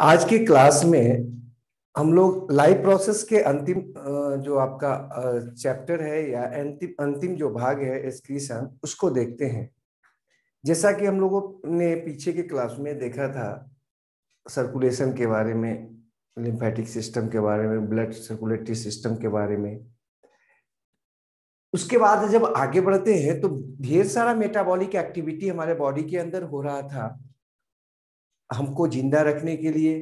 आज की क्लास में हम लोग लाइव प्रोसेस के अंतिम जो आपका चैप्टर है या अंतिम अंतिम जो भाग है स्क्रीशन उसको देखते हैं जैसा कि हम लोगों ने पीछे के क्लास में देखा था सर्कुलेशन के बारे में लिम्फेटिक सिस्टम के बारे में ब्लड सर्कुलेटरी सिस्टम के बारे में उसके बाद जब आगे बढ़ते हैं तो ढेर सारा मेटाबॉलिक एक्टिविटी हमारे बॉडी के अंदर हो रहा था हमको जिंदा रखने के लिए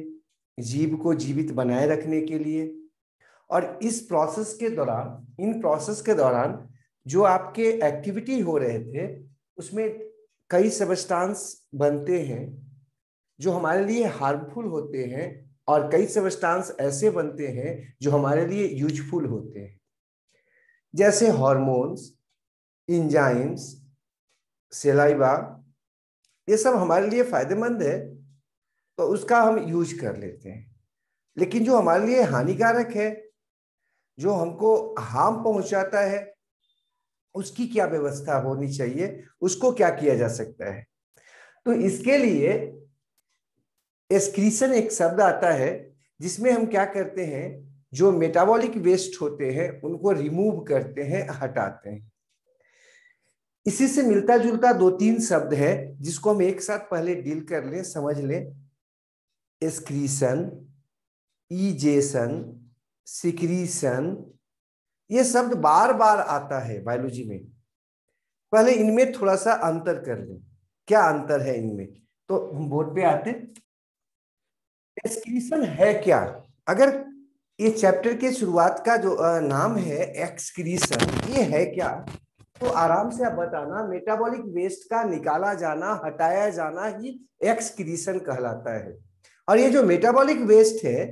जीव को जीवित बनाए रखने के लिए और इस प्रोसेस के दौरान इन प्रोसेस के दौरान जो आपके एक्टिविटी हो रहे थे उसमें कई सबस्टांस बनते हैं जो हमारे लिए हार्मफुल होते हैं और कई सबस्टांस ऐसे बनते हैं जो हमारे लिए यूजफुल होते हैं जैसे हॉर्मोन्स इंजाइम्स सेलाइबा ये सब हमारे लिए फायदेमंद है तो उसका हम यूज कर लेते हैं लेकिन जो हमारे लिए हानिकारक है जो हमको हार्म पहुंचाता है उसकी क्या व्यवस्था होनी चाहिए उसको क्या किया जा सकता है तो इसके लिए एस्क्रीशन एक शब्द आता है जिसमें हम क्या करते हैं जो मेटाबॉलिक वेस्ट होते हैं उनको रिमूव करते हैं हटाते हैं इसी से मिलता जुलता दो तीन शब्द है जिसको हम एक साथ पहले डील कर लें समझ लें एक्सक्रीशन ईजेशन सिक्रीशन ये शब्द बार बार आता है बायोलॉजी में पहले इनमें थोड़ा सा अंतर कर लें क्या अंतर है इनमें तो हम बोर्ड पे आते एक्सक्रीशन है क्या अगर ये चैप्टर के शुरुआत का जो नाम है एक्सक्रीशन ये है क्या तो आराम से आप बताना मेटाबॉलिक वेस्ट का निकाला जाना हटाया जाना ही एक्सक्रीशन कहलाता है और ये जो मेटाबॉलिक वेस्ट है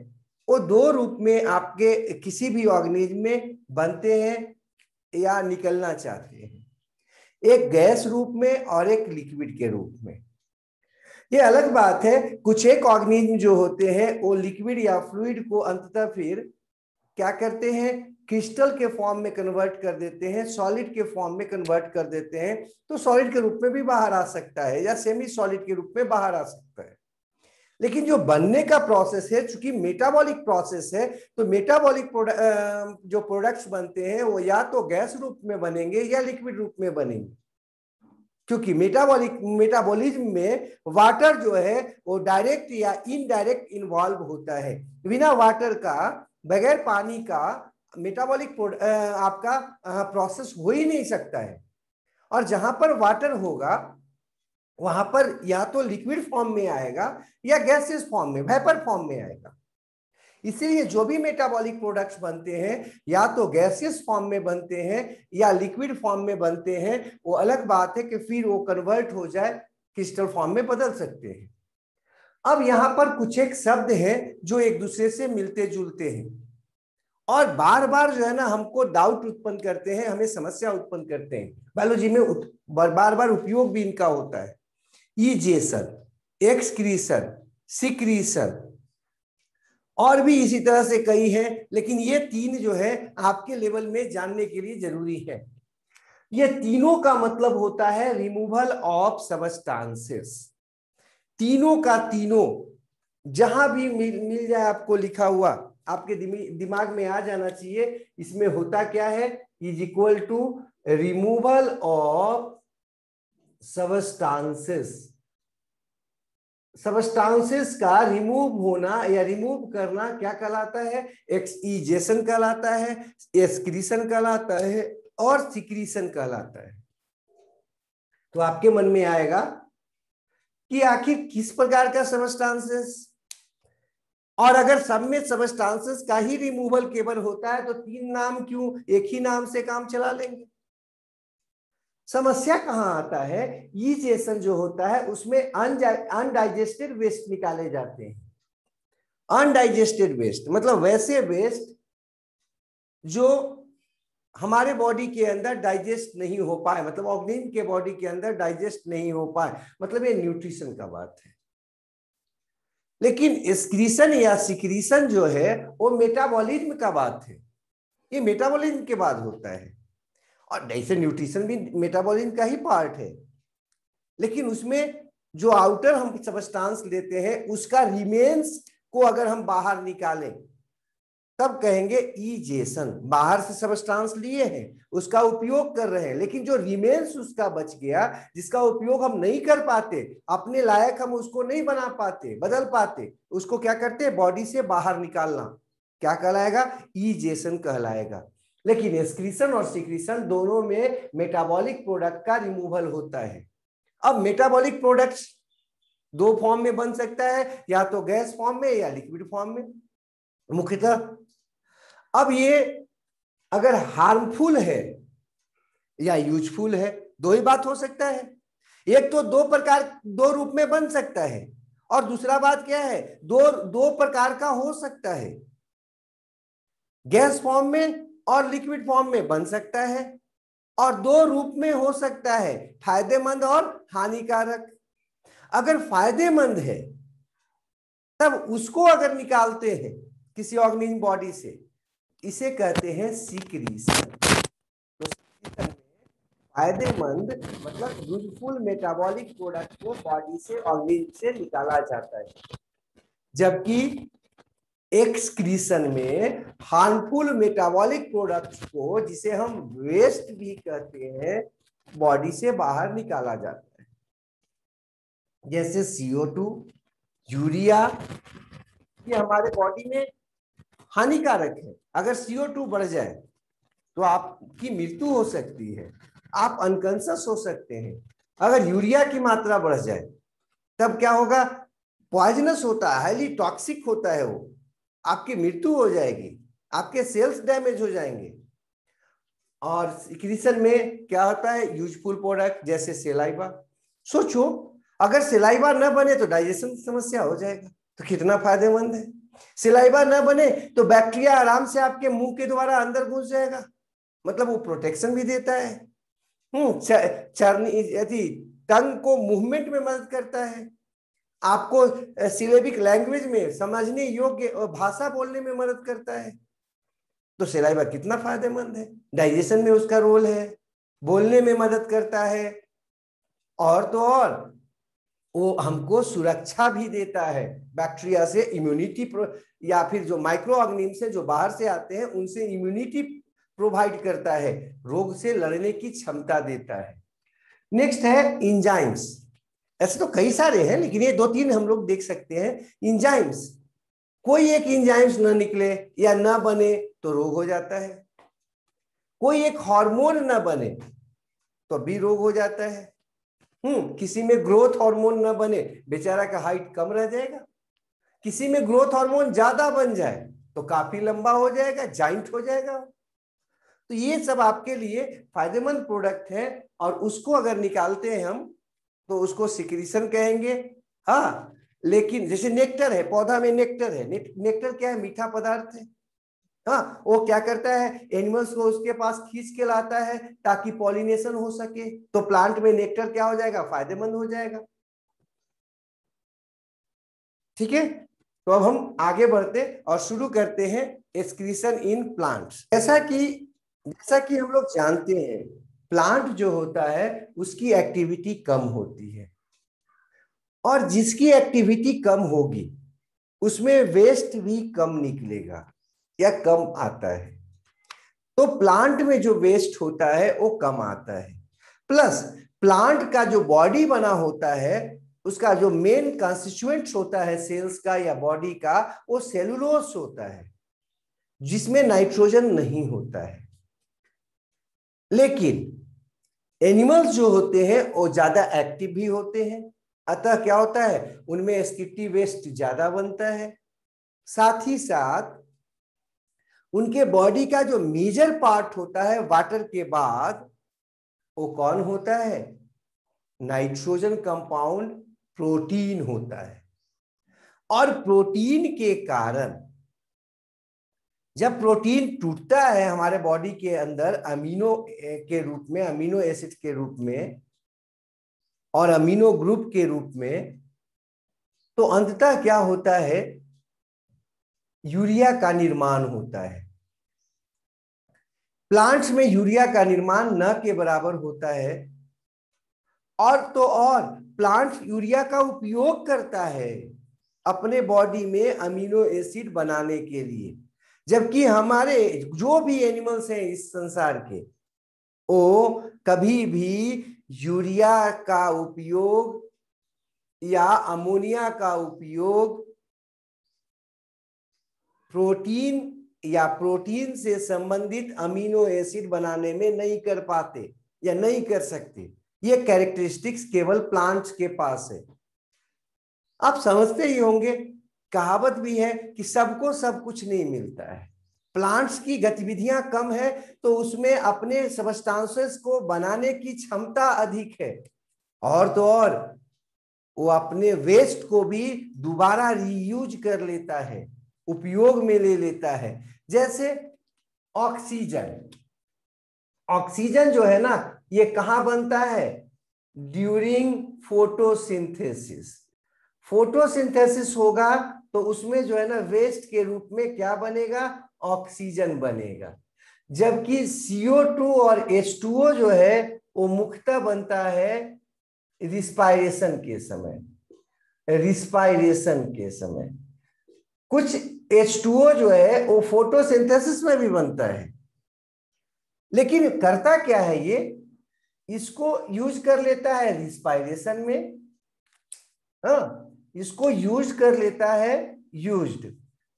वो दो रूप में आपके किसी भी ऑर्गेनिज्म में बनते हैं या निकलना चाहते हैं एक गैस रूप में और एक लिक्विड के रूप में ये अलग बात है कुछ एक ऑर्गेनिज्म जो होते हैं वो लिक्विड या फ्लूड को अंततः फिर क्या करते हैं क्रिस्टल के फॉर्म में कन्वर्ट कर देते हैं सॉलिड के फॉर्म में कन्वर्ट कर देते हैं तो सॉलिड के रूप में भी बाहर आ सकता है या सेमी सॉलिड के रूप में बाहर आ सकता है लेकिन जो बनने का प्रोसेस है चूंकि मेटाबॉलिक प्रोसेस है तो मेटाबॉलिक जो प्रोडक्ट्स बनते हैं वो या तो गैस रूप में बनेंगे या लिक्विड रूप में बनेंगे क्योंकि मेटाबॉलिक मेटाबॉलिज्म में वाटर जो है वो डायरेक्ट या इनडायरेक्ट इन्वॉल्व होता है बिना वाटर का बगैर पानी का मेटाबॉलिक आपका प्रोसेस हो ही नहीं सकता है और जहां पर वाटर होगा वहां पर या तो लिक्विड फॉर्म में आएगा या गैसेस फॉर्म में वेपर फॉर्म में आएगा इसीलिए जो भी मेटाबॉलिक प्रोडक्ट्स बनते हैं या तो गैसेस फॉर्म में बनते हैं या लिक्विड फॉर्म में बनते हैं वो अलग बात है कि फिर वो कन्वर्ट हो जाए क्रिस्टल फॉर्म में बदल सकते हैं अब यहाँ पर कुछ एक शब्द है जो एक दूसरे से मिलते जुलते हैं और बार बार जो है ना हमको डाउट उत्पन्न करते हैं हमें समस्या उत्पन्न करते हैं बायोलॉजी में बार बार उपयोग भी इनका होता है ईजेशन एक्सक्रीशन सिक्रीशन और भी इसी तरह से कई हैं लेकिन ये तीन जो है आपके लेवल में जानने के लिए जरूरी है ये तीनों का मतलब होता है रिमूवल ऑफ सबस्टांसेस तीनों का तीनों जहां भी मिल, मिल जाए आपको लिखा हुआ आपके दिमाग में आ जाना चाहिए इसमें होता क्या है is equal to removal of substances substances का रिमूव होना या रिमूव करना क्या कहलाता है एक्सईजेशन कहलाता है एक्सक्रीशन कहलाता है और सिक्रीशन कहलाता है तो आपके मन में आएगा कि आखिर किस प्रकार का सबस्टांसेस और अगर सब में सबस्टांसेस का ही रिमूवल केवल होता है तो तीन नाम क्यों एक ही नाम से काम चला लेंगे समस्या कहाँ आता है ईजेशन जो होता है उसमें अनडाइजेस्टेड वेस्ट निकाले जाते हैं अनडाइजेस्टेड वेस्ट मतलब वैसे वेस्ट जो हमारे बॉडी के अंदर डाइजेस्ट नहीं हो पाए मतलब ऑर्गेनिज्म के बॉडी के अंदर डाइजेस्ट नहीं हो पाए मतलब ये न्यूट्रिशन का बात है लेकिन स्क्रीशन या सिक्रीशन जो है वो मेटाबॉलिज्म का बात है ये मेटाबॉलिज्म के बाद होता है और जैसे न्यूट्रिशन भी मेटाबॉलिज्म का ही पार्ट है लेकिन उसमें जो आउटर हम सबस्टांस लेते हैं उसका रिमेन्स को अगर हम बाहर निकालें तब कहेंगे ईजेसन बाहर से सबस्टांस लिए हैं उसका उपयोग कर रहे हैं लेकिन जो रिमेन्स उसका बच गया जिसका उपयोग हम नहीं कर पाते अपने लायक हम उसको नहीं बना पाते बदल पाते उसको क्या करते हैं बॉडी से बाहर निकालना क्या कहलाएगा ईजेसन कहलाएगा लेकिन एक्सक्रीशन और सिक्रीशन दोनों में मेटाबॉलिक प्रोडक्ट का रिमूवल होता है अब मेटाबॉलिक प्रोडक्ट दो फॉर्म में बन सकता है या तो गैस फॉर्म में या लिक्विड फॉर्म में मुख्यतः अब ये अगर हार्मफुल है या यूजफुल है दो ही बात हो सकता है एक तो दो प्रकार दो रूप में बन सकता है और दूसरा बात क्या है दो दो प्रकार का हो सकता है गैस फॉर्म में और लिक्विड फॉर्म में बन सकता है और दो रूप में हो सकता है फायदेमंद और हानिकारक अगर फायदेमंद है तब उसको अगर निकालते हैं किसी ऑर्गेनिज बॉडी से इसे कहते हैं सीक्रीशन तो फायदेमंद मतलब यूजफुल मेटाबॉलिक प्रोडक्ट को बॉडी से ऑर्गेनिज से निकाला जाता है जबकि एक्सक्रीशन में हार्मफुल मेटाबॉलिक प्रोडक्ट्स को जिसे हम वेस्ट भी कहते हैं बॉडी से बाहर निकाला जाता है जैसे सीओ टू यूरिया ये हमारे बॉडी में हानिकारक है अगर सीओ टू बढ़ जाए तो आपकी मृत्यु हो सकती है आप अनकॉन्सियस हो सकते हैं अगर यूरिया की मात्रा बढ़ जाए तब क्या होगा पॉइजनस होता है हाईली टॉक्सिक होता है वो आपकी मृत्यु हो जाएगी आपके सेल्स डैमेज हो जाएंगे और सिक्रीशन में क्या होता है यूजफुल प्रोडक्ट जैसे सेलाइवा सोचो अगर सेलाइवा न बने तो डाइजेशन समस्या हो जाएगा तो कितना फायदेमंद है सिलाइबा न बने तो बैक्टीरिया आराम से आपके मुंह के द्वारा अंदर घुस जाएगा मतलब वो प्रोटेक्शन भी देता है हम्म चरनी यदि टंग को मूवमेंट में मदद करता है आपको सिलेबिक लैंग्वेज में समझने योग्य और भाषा बोलने में मदद करता है तो सिलाइबा कितना फायदेमंद है डाइजेशन में उसका रोल है बोलने में मदद करता है और तो और वो हमको सुरक्षा भी देता है बैक्टीरिया से इम्यूनिटी या फिर जो माइक्रो ऑर्गेनिज्म से जो बाहर से आते हैं उनसे इम्यूनिटी प्रोवाइड करता है रोग से लड़ने की क्षमता देता है नेक्स्ट है इंजाइम्स ऐसे तो कई सारे हैं लेकिन ये दो तीन हम लोग देख सकते हैं इंजाइम्स कोई एक इंजाइम्स ना निकले या ना बने तो रोग हो जाता है कोई एक हार्मोन ना बने तो भी रोग हो जाता है हम्म किसी में ग्रोथ हार्मोन ना बने बेचारा का हाइट कम रह जाएगा किसी में ग्रोथ हार्मोन ज्यादा बन जाए तो काफी लंबा हो जाएगा जॉइंट हो जाएगा तो ये सब आपके लिए फायदेमंद प्रोडक्ट है और उसको अगर निकालते हैं हम तो उसको सिक्रीशन कहेंगे हाँ लेकिन जैसे नेक्टर है पौधा में नेक्टर है ने, नेक्टर क्या है मीठा पदार्थ है हाँ वो क्या करता है एनिमल्स को उसके पास खींच के लाता है ताकि पॉलिनेशन हो सके तो प्लांट में नेक्टर क्या हो जाएगा फायदेमंद हो जाएगा ठीक है तो अब हम आगे बढ़ते और शुरू करते हैं एक्सक्रीशन इन प्लांट्स जैसा कि जैसा कि हम लोग जानते हैं प्लांट जो होता है उसकी एक्टिविटी कम होती है और जिसकी एक्टिविटी कम होगी उसमें वेस्ट भी कम निकलेगा या कम आता है तो प्लांट में जो वेस्ट होता है वो कम आता है प्लस प्लांट का जो बॉडी बना होता है उसका जो मेन कॉन्स्टिट्यूएंट होता है सेल्स का या बॉडी का वो सेलुलोस होता है जिसमें नाइट्रोजन नहीं होता है लेकिन एनिमल्स जो होते हैं वो ज्यादा एक्टिव भी होते हैं अतः क्या होता है उनमें एस्किटी वेस्ट ज्यादा बनता है साथ ही साथ उनके बॉडी का जो मेजर पार्ट होता है वाटर के बाद वो कौन होता है नाइट्रोजन कंपाउंड प्रोटीन होता है और प्रोटीन के कारण जब प्रोटीन टूटता है हमारे बॉडी के अंदर अमीनो के रूप में अमीनो एसिड के रूप में और अमीनो ग्रुप के रूप में तो अंततः क्या होता है यूरिया का निर्माण होता है प्लांट्स में यूरिया का निर्माण न के बराबर होता है और तो और प्लांट्स यूरिया का उपयोग करता है अपने बॉडी में अमीनो एसिड बनाने के लिए जबकि हमारे जो भी एनिमल्स हैं इस संसार के वो कभी भी यूरिया का उपयोग या अमोनिया का उपयोग प्रोटीन या प्रोटीन से संबंधित अमीनो एसिड बनाने में नहीं कर पाते या नहीं कर सकते ये कैरेक्टरिस्टिक्स केवल प्लांट्स के पास है आप समझते ही होंगे कहावत भी है कि सबको सब कुछ नहीं मिलता है प्लांट्स की गतिविधियां कम है तो उसमें अपने सबस्टांसेस को बनाने की क्षमता अधिक है और तो और वो अपने वेस्ट को भी दोबारा रीयूज कर लेता है उपयोग में ले लेता है जैसे ऑक्सीजन ऑक्सीजन जो है ना ये कहाँ बनता है ड्यूरिंग फोटोसिंथेसिस फोटोसिंथेसिस होगा तो उसमें जो है ना वेस्ट के रूप में क्या बनेगा ऑक्सीजन बनेगा जबकि CO2 और H2O जो है वो मुख्यतः बनता है रिस्पायरेशन के समय रिस्पायरेशन के समय कुछ H2O जो है वो फोटोसिंथेसिस में भी बनता है लेकिन करता क्या है ये इसको यूज कर लेता है रिस्पायरेशन में हाँ इसको यूज कर लेता है यूज्ड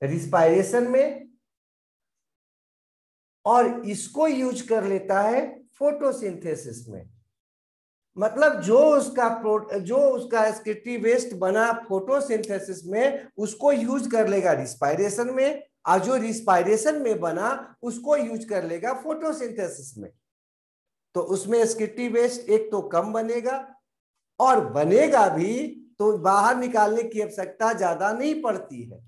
रिस्पायरेशन में और इसको यूज कर लेता है फोटोसिंथेसिस में मतलब जो उसका जो उसका एस्किटी वेस्ट बना फोटोसिंथेसिस में उसको यूज कर लेगा रिस्पायरेशन में और जो रिस्पायरेशन में बना उसको यूज कर लेगा फोटोसिंथेसिस में तो उसमें स्क्रिटी वेस्ट एक तो कम बनेगा और बनेगा भी तो बाहर निकालने की आवश्यकता ज्यादा नहीं पड़ती है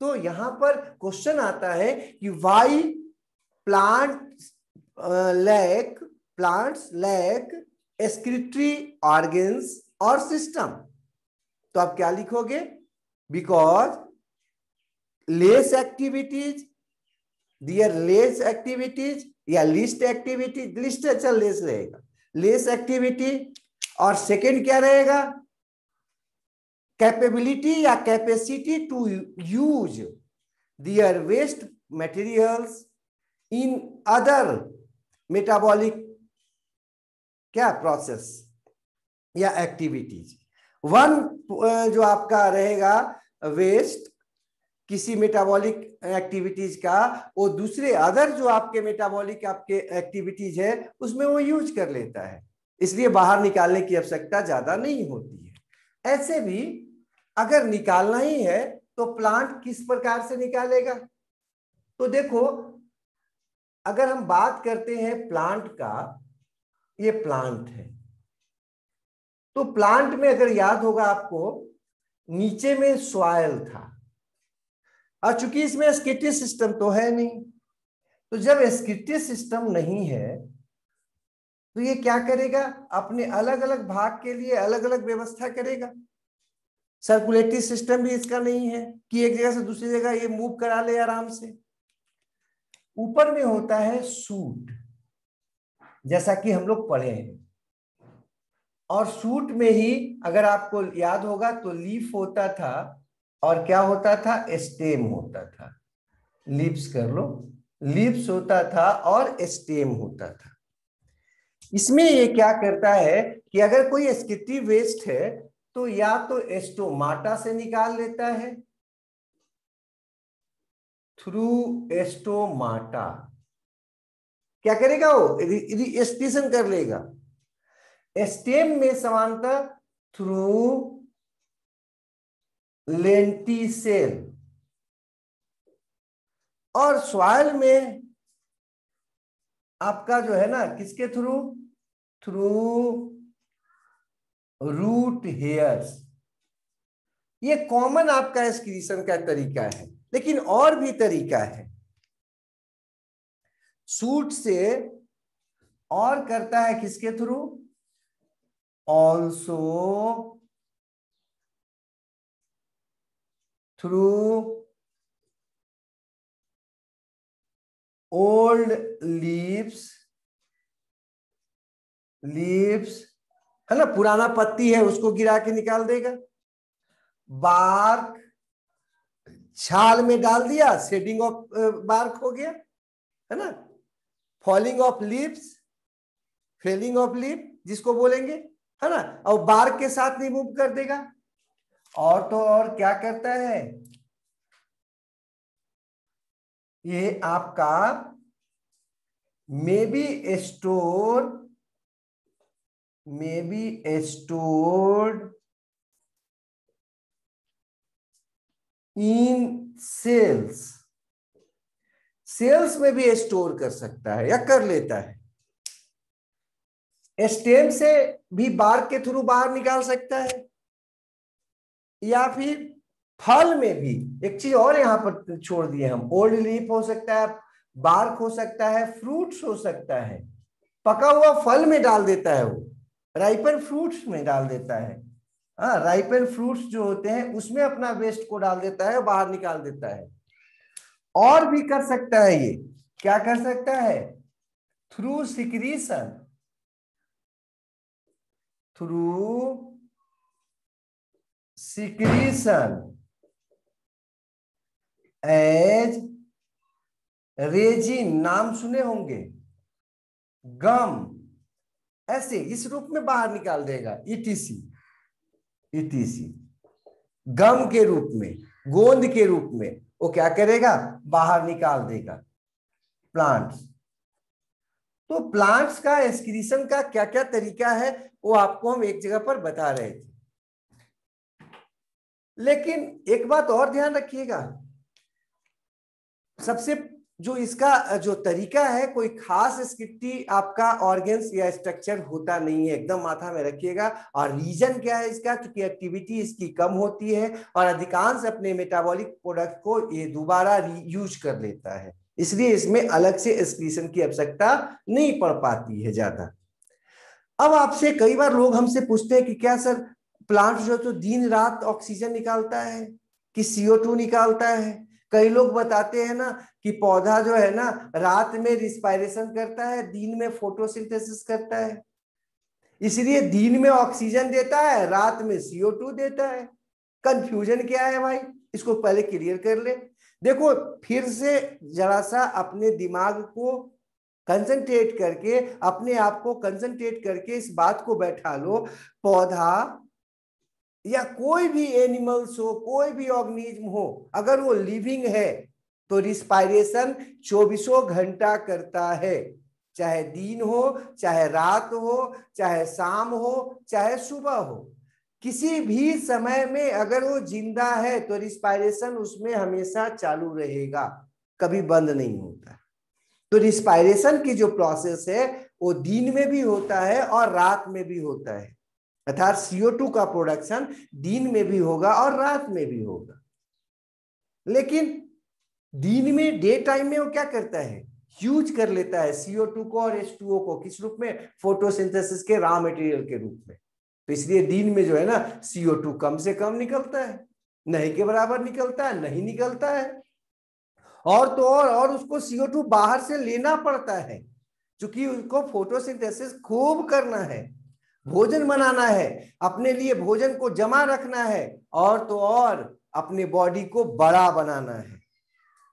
तो यहां पर क्वेश्चन आता है कि why plant lack plants lack excretory organs और सिस्टम तो आप क्या लिखोगे because less activities there less activities या लिस्ट एक्टिविटीज लिस्ट अच्छा लेस रहेगा लेस एक्टिविटी और सेकेंड क्या रहेगा capability या capacity to use their waste materials in other metabolic क्या process या activities वन uh, जो आपका रहेगा वेस्ट किसी मेटाबॉलिक एक्टिविटीज का और दूसरे अदर जो आपके मेटाबॉलिक आपके एक्टिविटीज है उसमें वो यूज कर लेता है इसलिए बाहर निकालने की आवश्यकता ज्यादा नहीं होती है ऐसे भी अगर निकालना ही है तो प्लांट किस प्रकार से निकालेगा तो देखो अगर हम बात करते हैं प्लांट का ये प्लांट है तो प्लांट में अगर याद होगा आपको नीचे में सॉयल था और चूंकि इसमें स्किटी सिस्टम तो है नहीं तो जब स्किटी सिस्टम नहीं है तो ये क्या करेगा अपने अलग अलग भाग के लिए अलग अलग व्यवस्था करेगा सर्कुलेटरी सिस्टम भी इसका नहीं है कि एक जगह से दूसरी जगह ये मूव करा ले आराम से ऊपर में होता है सूट जैसा कि हम लोग पढ़े हैं और सूट में ही अगर आपको याद होगा तो लीफ होता था और क्या होता था स्टेम होता था लिप्स कर लो लिप्स होता था और स्टेम होता था इसमें ये क्या करता है कि अगर कोई एस्किटिव वेस्ट है तो या तो एस्टोमाटा से निकाल लेता है थ्रू एस्टोमाटा क्या करेगा वो एस्टेशन कर लेगा एस्टेम में समानता थ्रू लेंटी सेल और सॉइल में आपका जो है ना किसके थ्रू थ्रू रूट हेयर्स ये कॉमन आपका एक्सक्रीशन का तरीका है लेकिन और भी तरीका है सूट से और करता है किसके through also through old leaves leaves है ना पुराना पत्ती है उसको गिरा के निकाल देगा बार्क छाल में डाल दिया सेडिंग ऑफ बार्क हो गया है ना falling off leaves falling off leaf जिसको बोलेंगे है ना और बार्क के साथ रिमूव कर देगा और तो और क्या करता है ये आपका may be store may be stored in cells cells में भी स्टोर कर सकता है या कर लेता है स्टेम से भी बार के थ्रू बाहर निकाल सकता है या फिर फल में भी एक चीज और यहां पर छोड़ दिए हम ओल्ड लीफ हो सकता है बार्क हो सकता है फ्रूट्स हो सकता है पका हुआ फल में डाल देता है वो राइपन फ्रूट्स में डाल देता है हाँ राइपन फ्रूट्स जो होते हैं उसमें अपना वेस्ट को डाल देता है बाहर निकाल देता है और भी कर सकता है ये क्या कर सकता है through secretion through secretion as resin नाम सुने होंगे गम ऐसे इस रूप में बाहर निकाल देगा इटीसी e इटीसी e गम के रूप में गोंद के रूप में वो क्या करेगा बाहर निकाल देगा प्लांट्स तो प्लांट्स का एक्सक्रीशन का क्या क्या तरीका है वो आपको हम एक जगह पर बता रहे थे लेकिन एक बात और ध्यान रखिएगा सबसे जो इसका जो तरीका है कोई खास स्किट्टी आपका ऑर्गेन्स या स्ट्रक्चर होता नहीं है एकदम माथा में रखिएगा और रीजन क्या है इसका क्योंकि एक्टिविटी इसकी कम होती है और अधिकांश अपने मेटाबॉलिक प्रोडक्ट को ये दोबारा यूज कर लेता है इसलिए इसमें अलग से एक्सक्रीशन की आवश्यकता नहीं पड़ पाती है ज्यादा अब आपसे कई बार लोग हमसे पूछते हैं कि क्या सर प्लांट जो तो दिन रात ऑक्सीजन निकालता है कि सीओ निकालता है कई लोग बताते हैं ना कि पौधा जो है ना रात में रिस्पायरेशन करता है दिन में फोटोसिंथेसिस करता है इसलिए दिन में ऑक्सीजन देता है रात में सीओ टू देता है कंफ्यूजन क्या है भाई इसको पहले क्लियर कर ले देखो फिर से जरा सा अपने दिमाग को कंसंट्रेट करके अपने आप को कंसंट्रेट करके इस बात को बैठा लो पौधा या कोई भी एनिमल्स हो कोई भी ऑर्गेनिज्म हो अगर वो लिविंग है तो रिस्पायरेशन चौबीसों घंटा करता है चाहे दिन हो चाहे रात हो चाहे शाम हो चाहे सुबह हो किसी भी समय में अगर वो जिंदा है तो रिस्पायरेशन उसमें हमेशा चालू रहेगा कभी बंद नहीं होता तो रिस्पायरेशन की जो प्रोसेस है वो दिन में भी होता है और रात में भी होता है अर्थात CO2 का प्रोडक्शन दिन में भी होगा और रात में भी होगा लेकिन दिन में डे टाइम में वो क्या करता है यूज कर लेता है CO2 को और H2O को किस रूप में फोटोसिंथेसिस के रॉ मटेरियल के रूप में तो इसलिए दिन में जो है ना CO2 कम से कम निकलता है नहीं के बराबर निकलता है नहीं निकलता है और तो और और उसको CO2 बाहर से लेना पड़ता है क्योंकि उसको फोटोसिंथेसिस खूब करना है भोजन बनाना है अपने लिए भोजन को जमा रखना है और तो और अपने बॉडी को बड़ा बनाना है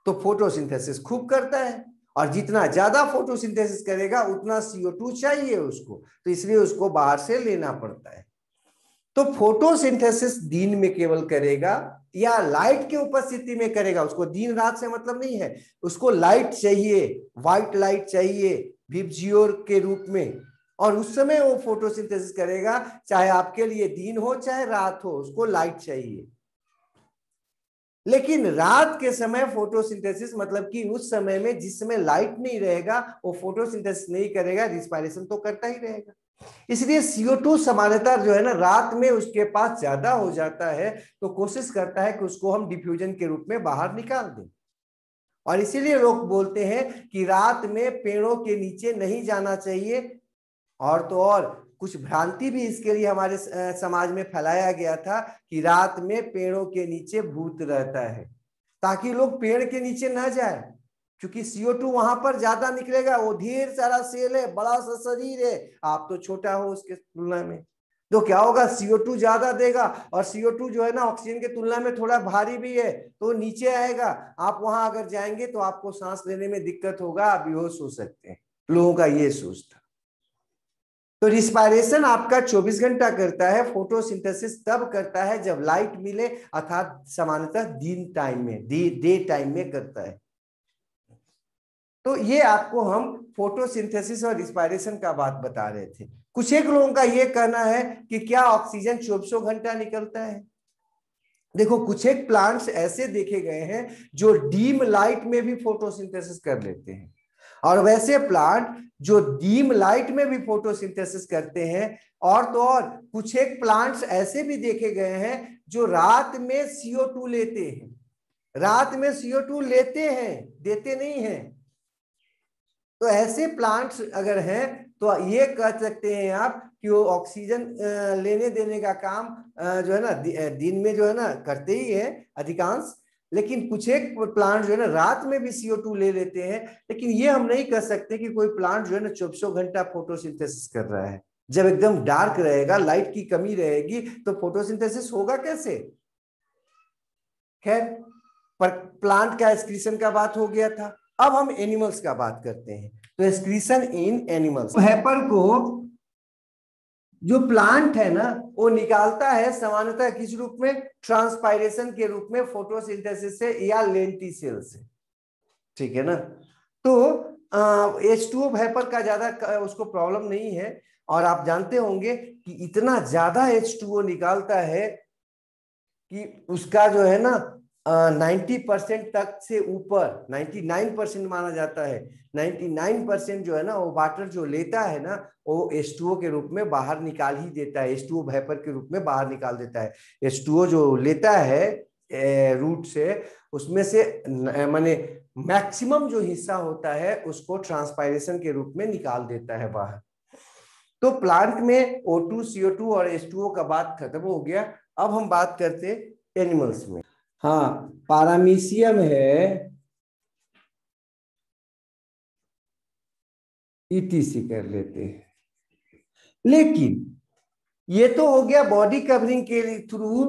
तो फोटोसिंथेसिस खूब करता है और जितना ज्यादा फोटोसिंथेसिस करेगा उतना सीओ टू चाहिए उसको तो इसलिए उसको बाहर से लेना पड़ता है तो फोटोसिंथेसिस दिन में केवल करेगा या लाइट के उपस्थिति में करेगा उसको दिन रात से मतलब नहीं है उसको लाइट चाहिए व्हाइट लाइट चाहिए के रूप में और उस समय वो फोटोसिंथेसिस करेगा चाहे आपके लिए दिन हो चाहे रात हो उसको लाइट चाहिए लेकिन रात के समय फोटोसिंथेसिस मतलब कि उस समय में जिसमें लाइट नहीं रहेगा वो फोटोसिंथेसिस नहीं करेगा रिस्पायरेशन तो करता ही रहेगा इसलिए सीओ टू सामान्यता जो है ना रात में उसके पास ज्यादा हो जाता है तो कोशिश करता है कि उसको हम डिफ्यूजन के रूप में बाहर निकाल दें और इसीलिए लोग बोलते हैं कि रात में पेड़ों के नीचे नहीं जाना चाहिए और तो और कुछ भ्रांति भी इसके लिए हमारे समाज में फैलाया गया था कि रात में पेड़ों के नीचे भूत रहता है ताकि लोग पेड़ के नीचे ना जाए क्योंकि सीओ टू वहां पर ज्यादा निकलेगा वो ढेर सारा सेल है बड़ा सा शरीर है आप तो छोटा हो उसके तुलना में तो क्या होगा सीओ टू ज्यादा देगा और सीओ टू जो है ना ऑक्सीजन की तुलना में थोड़ा भारी भी है तो नीचे आएगा आप वहां अगर जाएंगे तो आपको सांस लेने में दिक्कत होगा आप बेहोश हो सकते हैं लोगों का ये सोच था तो रिस्पायरेशन आपका 24 घंटा करता है फोटोसिंथेसिस तब करता है जब लाइट मिले अर्थात सामान्यतः दिन टाइम में डे टाइम में करता है तो ये आपको हम फोटोसिंथेसिस और रिस्पायरेशन का बात बता रहे थे कुछ एक लोगों का ये कहना है कि क्या ऑक्सीजन चौबीसों घंटा निकलता है देखो कुछ एक प्लांट्स ऐसे देखे गए हैं जो डीम लाइट में भी फोटोसिंथेसिस कर लेते हैं और वैसे प्लांट जो डीम लाइट में भी फोटोसिंथेसिस करते हैं और तो और कुछ एक प्लांट्स ऐसे भी देखे गए हैं जो रात में सीओ टू लेते हैं रात में सीओ टू लेते हैं देते नहीं हैं तो ऐसे प्लांट्स अगर हैं तो ये कह सकते हैं आप कि वो ऑक्सीजन लेने देने का काम जो है ना दिन में जो है ना करते ही है अधिकांश लेकिन कुछ एक प्लांट जो है ना रात में भी सीओ टू ले लेते हैं लेकिन ये हम नहीं कह सकते कि कोई प्लांट जो है ना चौबीसों घंटा फोटोसिंथेसिस कर रहा है जब एकदम डार्क रहेगा लाइट की कमी रहेगी तो फोटोसिंथेसिस होगा कैसे खैर पर प्लांट का एक्सक्रीशन का बात हो गया था अब हम एनिमल्स का बात करते हैं तो एक्सक्रीशन इन एनिमल्स हैपर को जो प्लांट है ना वो निकालता है सामान्यतः किस रूप में ट्रांसपायरेशन के रूप में फोटोसिंथेसिस से या लेंटी सेल से ठीक है ना तो एच टू वेपर का ज्यादा उसको प्रॉब्लम नहीं है और आप जानते होंगे कि इतना ज्यादा एच टू निकालता है कि उसका जो है ना नाइन्टी परसेंट तक से ऊपर नाइन्टी नाइन परसेंट माना जाता है नाइन्टी नाइन परसेंट जो है ना वो वाटर जो लेता है ना वो एस के रूप में बाहर निकाल ही देता है एस टू के रूप में बाहर निकाल देता है एस जो लेता है ए, रूट से उसमें से माने मैक्सिमम जो हिस्सा होता है उसको ट्रांसपायरेशन के रूप में निकाल देता है बाहर तो प्लांट में O2, CO2 और H2O का बात खत्म हो गया अब हम बात करते एनिमल्स में हाँ पारामीशियम है इटीसी e कर लेते हैं लेकिन ये तो हो गया बॉडी कवरिंग के थ्रू